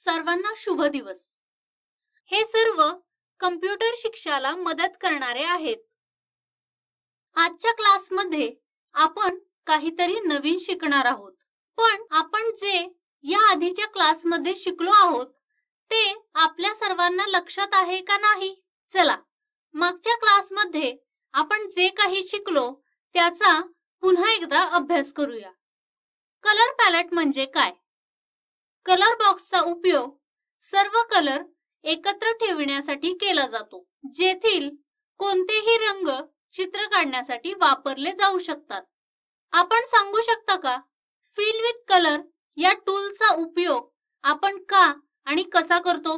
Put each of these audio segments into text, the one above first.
सर्वांना शुभ दिवस हे सर्व कम्प्युटर शिक्षाला मदत करणारे आहेत आजच्या क्लासमध्ये आपण काहीतरी नवीन शिकणार आहोत पण आपण जे या आधीच्या क्लासमध्ये शिकलो आहोत ते आपल्या सर्वांना लक्षात आहे का नाही चला मागच्या क्लासमध्ये आपण जे काही शिकलो त्याचा पुन्हा एकदा अभ्यास करूया कलर पॅलेट म्हणजे काय कलर बॉक्सचा उपयोग सर्व कलर एकत्र ठेवण्यासाठी केला जातो जेथील कोणतेही रंग चित्र काढण्यासाठी वापरले जाऊ शकतात आपण सांगू शकता का फिल विथ कलर या टूलचा उपयोग आपण का आणि कसा करतो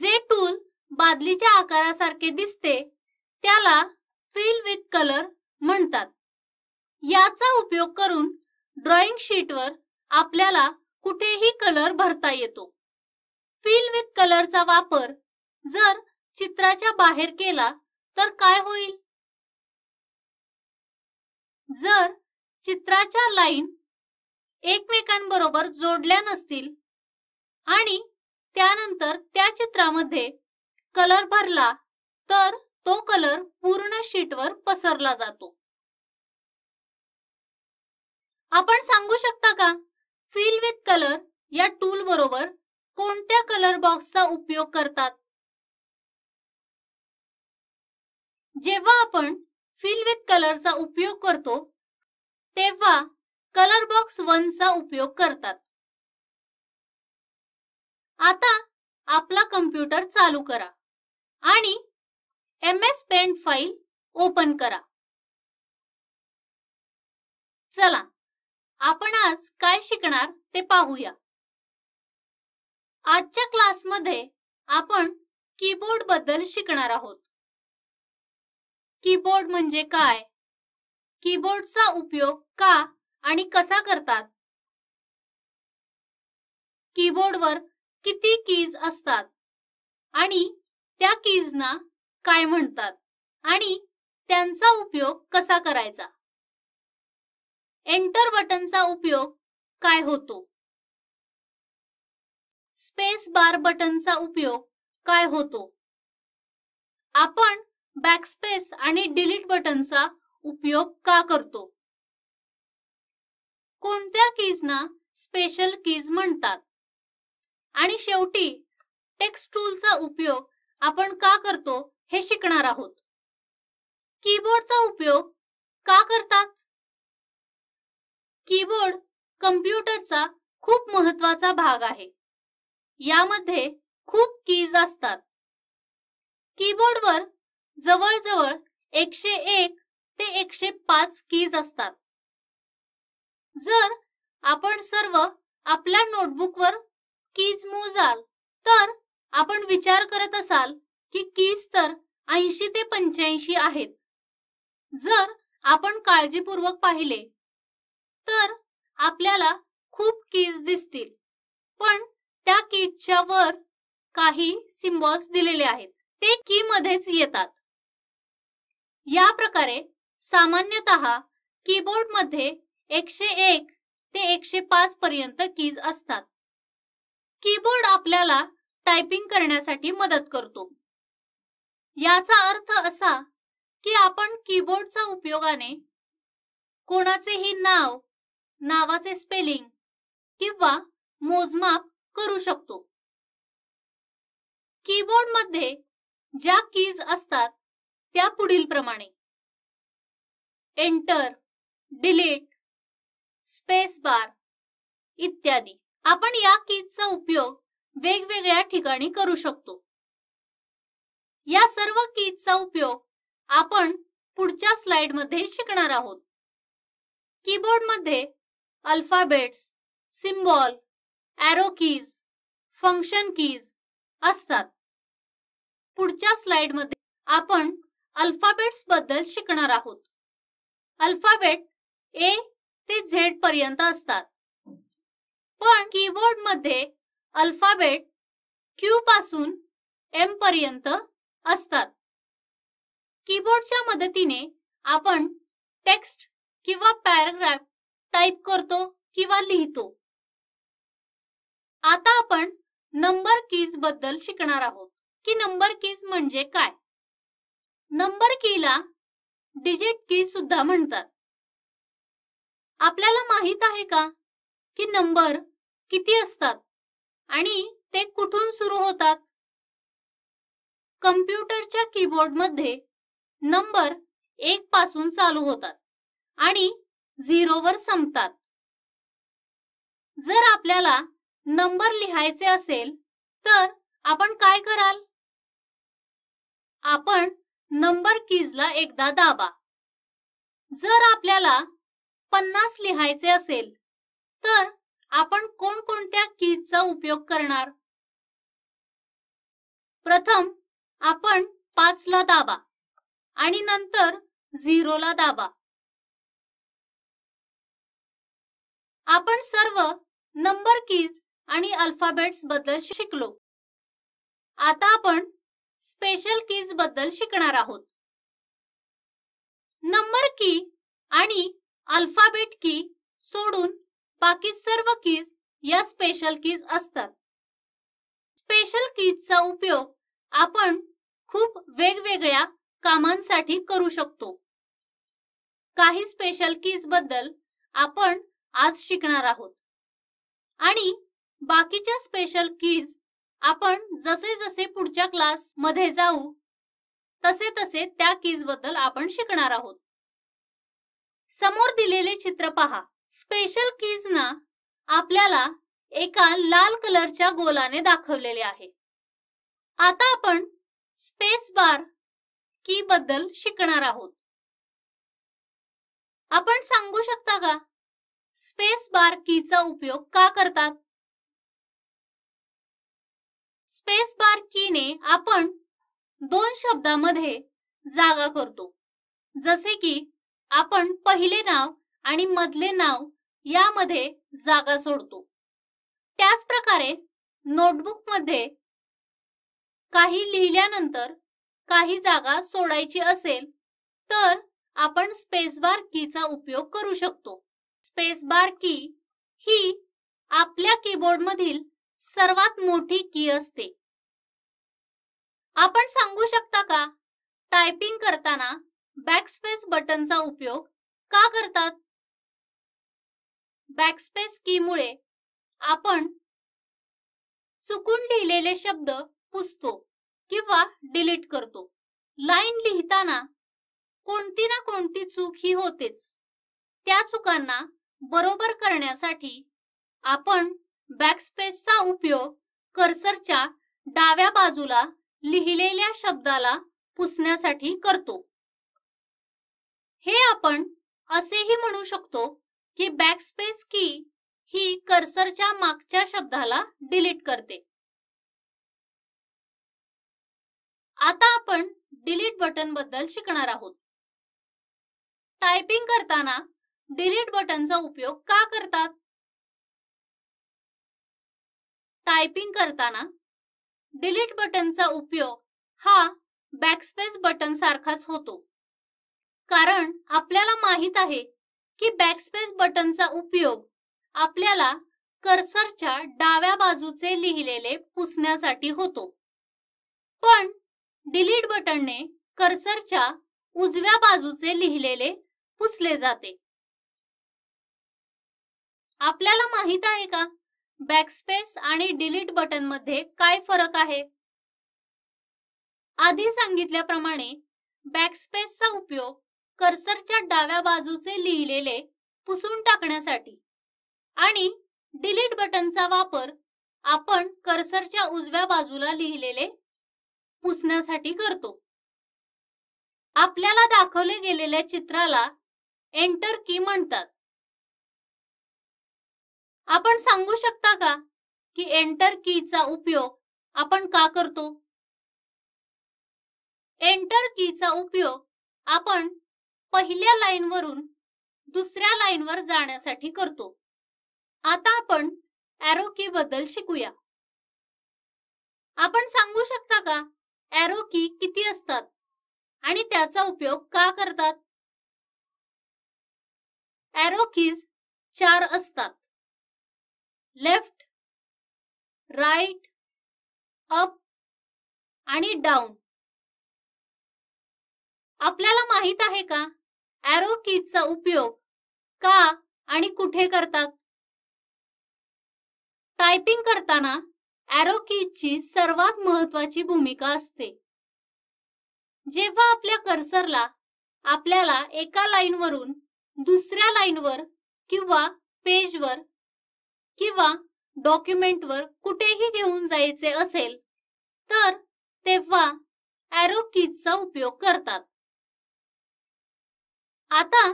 जे टूल बादलीच्या आकारासारखे दिसते त्याला फिल विथ कलर म्हणतात याचा उपयोग करून ड्रॉइंग शीटवर आपल्याला कुठेही कलर भरता येतो फिल विथ कलरचा वापर जर चित्राच्या बाहेर केला तर काय होईल जर चित्राच्या लाईन एकमेकांबरोबर जोडल्या नसतील आणि त्यानंतर त्या चित्रामध्ये कलर भरला तर तो कलर पूर्ण शीटवर पसरला जातो आपण सांगू शकता का फिल विथ कलर या टूल बरोबर कोणत्या कलर बॉक्सचा उपयोग करतात जेव्हा आपण फिल विथ कलरचा उपयोग करतो तेव्हा कलर बॉक्स चा उपयोग करतात आता आपला कम्प्युटर चालू करा आणि M S paint file open करा चला आपण आज काय शिकणार ते पाहूया आजच्या क्लासमध्ये आपण कीबोर्ड बद्दल शिकणार आहोत कीबोर्ड म्हणजे काय कीबोर्डचा उपयोग का आणि कसा करतात कीबोर्डवर किती कीज असतात आणि त्या कीजना काय म्हणतात आणि त्यांचा उपयोग कसा करायचा एंटर बटनचा उपयोग काय होतो स्पेस बार बटनचा उपयोग काय होतो आपण बॅकस्पेस आणि डिलीट बटनचा उपयोग का करतो कोणत्या कीजना स्पेशल कीज म्हणतात आणि शेवटी टेक्स्ट टूलचा उपयोग आपण का करतो हे शिकणार आहोत कीबोर्डचा उपयोग का करतात कीबोर्ड कम्प्युटरचा खूप महत्वाचा भाग आहे यामध्ये खूप कीज असतात कीबोर्डवर जवळजवळ एकशे एक ते एकशे पाच कीज असतात जर आपण सर्व आपल्या नोटबुकवर कीज मोजाल तर आपण विचार करत असाल की कीज तर ऐंशी ते पंच्याऐंशी आहेत जर आपण काळजीपूर्वक पाहिले तर आपल्याला खूप कीज दिसतील पण त्या कीजच्या वर काही सिम्बॉल्स दिलेले आहेत ते की मध्येच येतात या प्रकारे सामान्यत कीबोर्ड मध्ये एकशे एक ते एकशे पाच पर्यंत कीज असतात कीबोर्ड आपल्याला टायपिंग करण्यासाठी मदत करतो याचा अर्थ असा की आपण कीबोर्डच्या उपयोगाने कोणाचेही नाव नावाचे स्पेलिंग किंवा मोजमाप करू शकतो कीबोर्ड मध्ये ज्या कीज असतात त्या पुढील प्रमाणे एंटर डिलीट स्पेस बार इत्यादी आपण या कीजचा उपयोग वेगवेगळ्या ठिकाणी करू शकतो या सर्व कीजचा उपयोग आपण पुढच्या स्लाइड मध्ये शिकणार आहोत कीबोर्ड मध्ये alphabets symbol arrow keys function keys असतात पुढच्या स्लाइडमध्ये आपण अल्फाबेट्स बद्दल शिकणार आहोत अल्फाबेट ए ते झेड पर्यंत असतात पण कीबोर्ड मध्ये अल्फाबेट क्यू पासून एम पर्यंत असतात कीबोर्डच्या मदतीने आपण टेक्स्ट किंवा पॅराग्राफ टाइप करतो किंवा लिहितो आता आपण नंबर कीज बद्दल शिकणार आहोत की नंबर कीज म्हणजे काय नंबर कीला डिजिट की सुद्धा म्हणतात आपल्याला माहित आहे का की नंबर किती असतात आणि ते कुठून सुरू होतात कम्प्युटरच्या कीबोर्डमध्ये नंबर एक पासून चालू होतात आणि वर संपतात जर आपल्याला नंबर लिहायचे असेल तर आपण काय कराल आपण नंबर कीजला एकदा दाबा जर आपल्याला पन्नास लिहायचे असेल तर आपण कोणकोणत्या कीजचा उपयोग करणार प्रथम आपण ला दाबा आणि नंतर ला दाबा आपण सर्व नंबर कीज आणि अल्फाबेट्स बद्दल शिकलो आता आपण स्पेशल कीज बद्दल शिकणार आहोत नंबर की आणि अल्फाबेट की सोडून बाकी सर्व कीज या स्पेशल कीज असतात स्पेशल कीजचा उपयोग आपण खूप वेगवेगळ्या कामांसाठी करू शकतो काही स्पेशल कीज बद्दल आपण आज शिकणार आहोत आणि बाकीच्या स्पेशल कीज आपण जसे जसे पुढच्या क्लास मध्ये जाऊ तसे तसे त्या कीज बद्दल आपण शिकणार आहोत समोर दिलेले चित्र पहा स्पेशल कीज ना आपल्याला एका लाल कलरच्या गोलाने दाखवलेले आहे आता आपण स्पेस बार की बद्दल शिकणार आहोत आपण सांगू शकता का स्पेस बार कीचा उपयोग का करतात स्पेस बार कीने आपण दोन शब्दांमध्ये जागा करतो जसे की आपण पहिले नाव आणि मधले नाव यामध्ये जागा सोडतो त्याच प्रकारे नोटबुक मध्ये काही लिहिल्यानंतर काही जागा सोडायची असेल तर आपण स्पेस बार कीचा उपयोग करू शकतो स्पेस बार की ही आपल्या कीबोर्ड मधील सर्वात मोठी की असते आपण सांगू शकता का टायपिंग करताना बॅकस्पेस बटनचा उपयोग का करतात बॅकस्पेस मुळे आपण चुकून लिहिलेले शब्द पुसतो किंवा डिलीट करतो लाईन लिहिताना कोणती ना कोणती चूक ही होतेच त्या चुकांना बरोबर करण्यासाठी आपण बॅकस्पेसचा उपयोग कर्सरच्या डाव्या बाजूला लिहिलेल्या शब्दाला पुसण्यासाठी करतो हे आपण असेही म्हणू शकतो की बॅकस्पेस की ही कर्सरच्या मागच्या शब्दाला डिलीट करते आता आपण डिलीट बटन बद्दल शिकणार आहोत टायपिंग करताना डिलीट बटनचा उपयोग का करतात टायपिंग करताना डिलीट बटनचा उपयोग हा बॅकस्पेस बटन सारखाच होतो कारण आपल्याला माहित आहे की बॅकस्पेस बटनचा उपयोग आपल्याला कर्सरच्या डाव्या बाजूचे लिहिलेले पुसण्यासाठी होतो पण डिलीट बटनने कर्सरच्या उजव्या बाजूचे लिहिलेले पुसले जाते आपल्याला माहित आहे का बॅकस्पेस आणि डिलीट बटन मध्ये काय फरक आहे आधी सांगितल्याप्रमाणे बॅकस्पेसचा उपयोग कर्सरच्या डाव्या बाजूचे लिहिलेले पुसून टाकण्यासाठी आणि डिलीट बटनचा वापर आपण कर्सरच्या उजव्या बाजूला लिहिलेले पुसण्यासाठी करतो आपल्याला दाखवले गेलेल्या चित्राला एंटर की म्हणतात आपण सांगू शकता का की एंटर कीचा उपयोग आपण का करतो एंटर कीचा उपयोग आपण पहिल्या लाईनवरून दुसऱ्या लाईनवर जाण्यासाठी करतो आता आपण एरो की बद्दल शिकूया आपण सांगू शकता का एरो की किती असतात आणि त्याचा उपयोग का करतात एरो कीज चार असतात लेफ्ट राईट अप आणि डाऊन आपल्याला माहित आहे का ॲरो कीजचा उपयोग का आणि कुठे करतात टायपिंग करताना ॲरो ची सर्वात महत्वाची भूमिका असते जेव्हा आपल्या कर्सरला आपल्याला एका लाईनवरून दुसऱ्या लाईनवर किंवा पेजवर किंवा डॉक्युमेंटवर कुठेही घेऊन जायचे असेल तर तेव्हा एरो कीजचा उपयोग करतात आता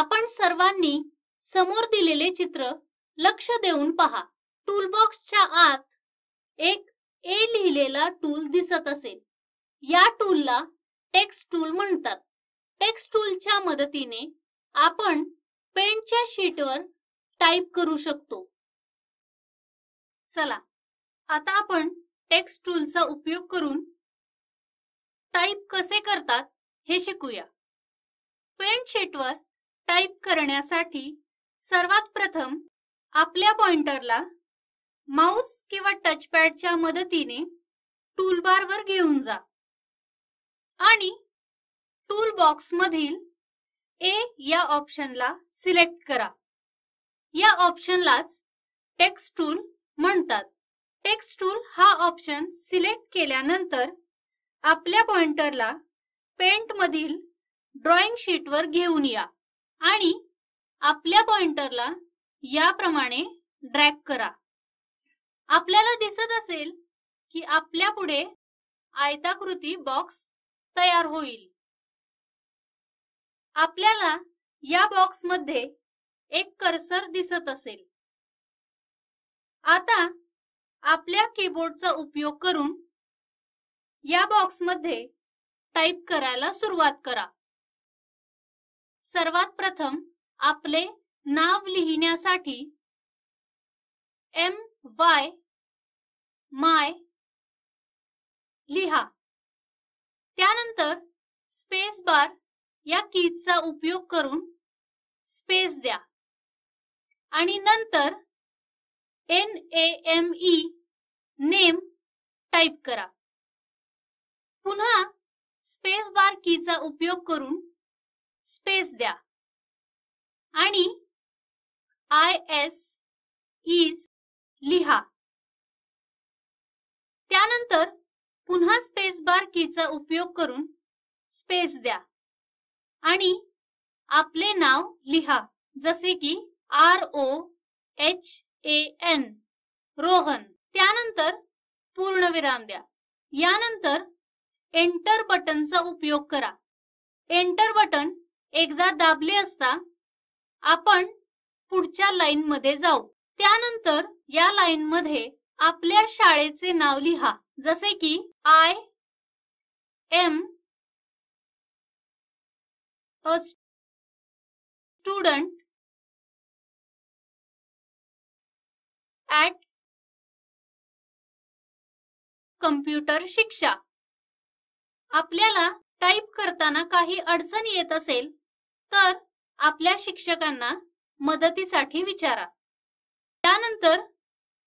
आपण सर्वांनी समोर दिलेले चित्र लक्ष देऊन पहा टूलबॉक्सच्या आत एक ए लिहिलेला टूल दिसत असेल या टूलला टेक्स्ट टूल म्हणतात टेक्स्ट टूलच्या मदतीने आपण पेंटच्या शीटवर टाईप करू शकतो चला आता आपण टेक्स्ट टूलचा उपयोग करून टाइप कसे करतात हे शिकूया पेंट शीटवर टाइप करण्यासाठी सर्वात प्रथम आपल्या पॉइंटरला माउस किंवा टचपॅडच्या मदतीने टूलबारवर घेऊन जा आणि टूल बॉक्स मधील ए या ऑप्शनला सिलेक्ट करा या ऑप्शनलाच टेक्स्ट टूल म्हणतात टेक्स्ट टूल हा ऑप्शन सिलेक्ट केल्यानंतर आपल्या पॉइंटरला पेंट मधील ड्रॉइंग शीटवर घेऊन या आणि आपल्या पॉइंटरला याप्रमाणे ड्रॅग करा आपल्याला दिसत असेल की आपल्या पुढे आयताकृती बॉक्स तयार होईल आपल्याला या बॉक्समध्ये एक कर्सर दिसत असेल आता आपल्या कीबोर्डचा उपयोग करून या बॉक्स बॉक्समध्ये टाइप करायला सुरुवात करा सर्वात प्रथम आपले नाव लिहिण्यासाठी एम वाय माय लिहा त्यानंतर स्पेस बार या कीचा उपयोग करून स्पेस द्या आणि नंतर N A M E name type करा पुन्हा स्पेस बार कीचा उपयोग करून स्पेस द्या आणि आय एस इज लिहा त्यानंतर पुन्हा स्पेस बार कीचा उपयोग करून स्पेस द्या आणि आपले नाव लिहा जसे की R O H A N Rohan त्यानंतर पूर्णविराम द्या यानंतर एंटर बटनचा उपयोग करा एंटर बटन एकदा दाबले असता आपण पुढच्या मध्ये जाऊ त्यानंतर या मध्ये आपल्या शाळेचे नाव लिहा जसे की I M a student at computer शिक्षा आपल्याला टाईप करताना काही अडचण येत असेल तर आपल्या शिक्षकांना मदतीसाठी विचारा त्यानंतर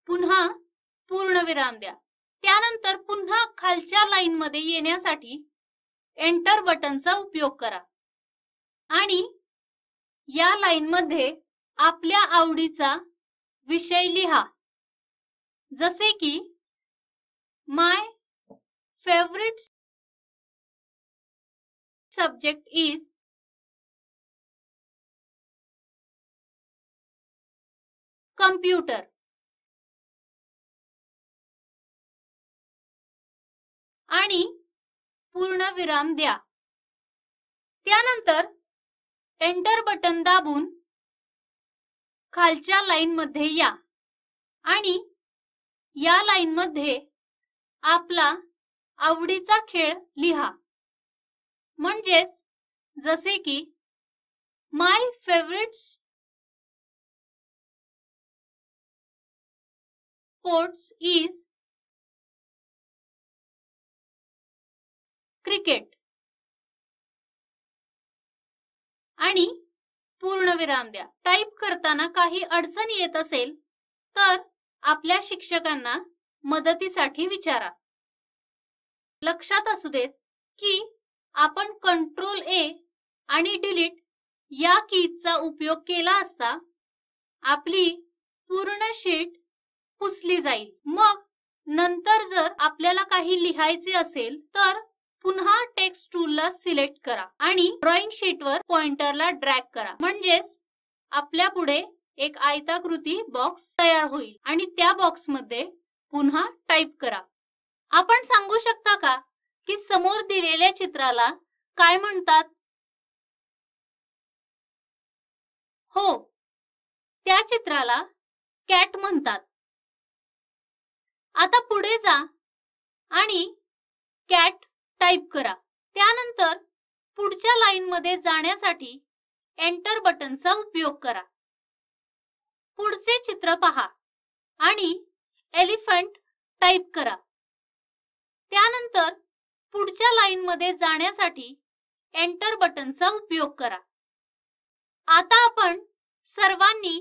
पुन्हा पूर्णविराम द्या त्यानंतर पुन्हा खालच्या लाईनमध्ये येण्यासाठी एंटर बटनचा उपयोग करा आणि या लाईनमध्ये आपल्या आवडीचा विषय लिहा जसे की my favourite subject is computer आणि पूर्ण विराम द्या त्यानंतर एंटर बटन दाबून खालच्या लाईन मध्ये या आणि या लाईनमध्ये आपला आवडीचा खेळ लिहा म्हणजेच जसे की my favourite sports is cricket आणि पूर्णविराम द्या टाइप करताना काही अडचण येत असेल तर आपल्या शिक्षकांना मदतीसाठी विचारा लक्षात असू देत की आपण कंट्रोल ए आणि डिलीट या कीजचा उपयोग केला असता आपली पूर्ण शीट पुसली जाईल मग नंतर जर आपल्याला काही लिहायचे असेल तर पुन्हा टेक्स्ट ला सिलेक्ट करा आणि ड्रॉइंग शीटवर पॉइंटरला ड्रॅग करा म्हणजेच आपल्या पुढे एक आयताकृती बॉक्स तयार होईल आणि त्या बॉक्समध्ये पुन्हा टाईप करा आपण सांगू शकता का की समोर दिलेल्या चित्राला काय म्हणतात हो त्या चित्राला कॅट म्हणतात आता पुढे जा आणि कॅट टाईप करा त्यानंतर पुढच्या मध्ये जाण्यासाठी एंटर बटनचा उपयोग करा पुढचे चित्र पहा आणि एलिफंट टाइप करा त्यानंतर पुढच्या मध्ये जाण्यासाठी एंटर बटनचा उपयोग करा आता आपण सर्वांनी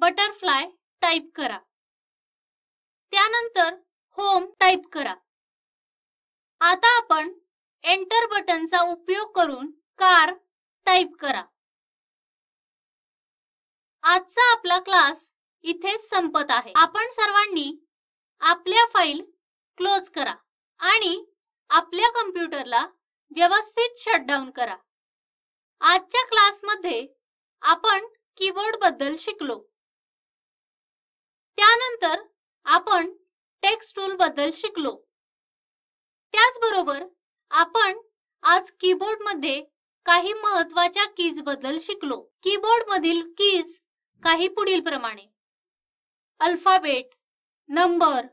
बटरफ्लाय टाइप करा त्यानंतर होम टाइप करा आता आपण एंटर बटनचा उपयोग करून कार टाईप करा आजचा आपला क्लास इथेच संपत आहे आपण सर्वांनी आपल्या फाईल क्लोज करा आणि आपल्या कम्प्युटरला व्यवस्थित शटडाऊन करा आजच्या क्लासमध्ये आपण कीबोर्ड बद्दल शिकलो त्यानंतर आपण टेक्स्ट टूल बद्दल शिकलो त्याचबरोबर आपण आज कीबोर्ड मध्ये काही महत्वाच्या कीज बद्दल शिकलो कीबोर्ड मधील कीज काही पुढील प्रमाणे अल्फाबेट नंबर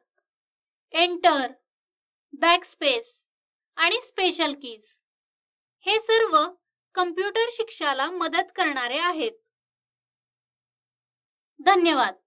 एंटर बॅकस्पेस आणि स्पेशल कीज हे सर्व कम्प्युटर शिक्षाला मदत करणारे आहेत धन्यवाद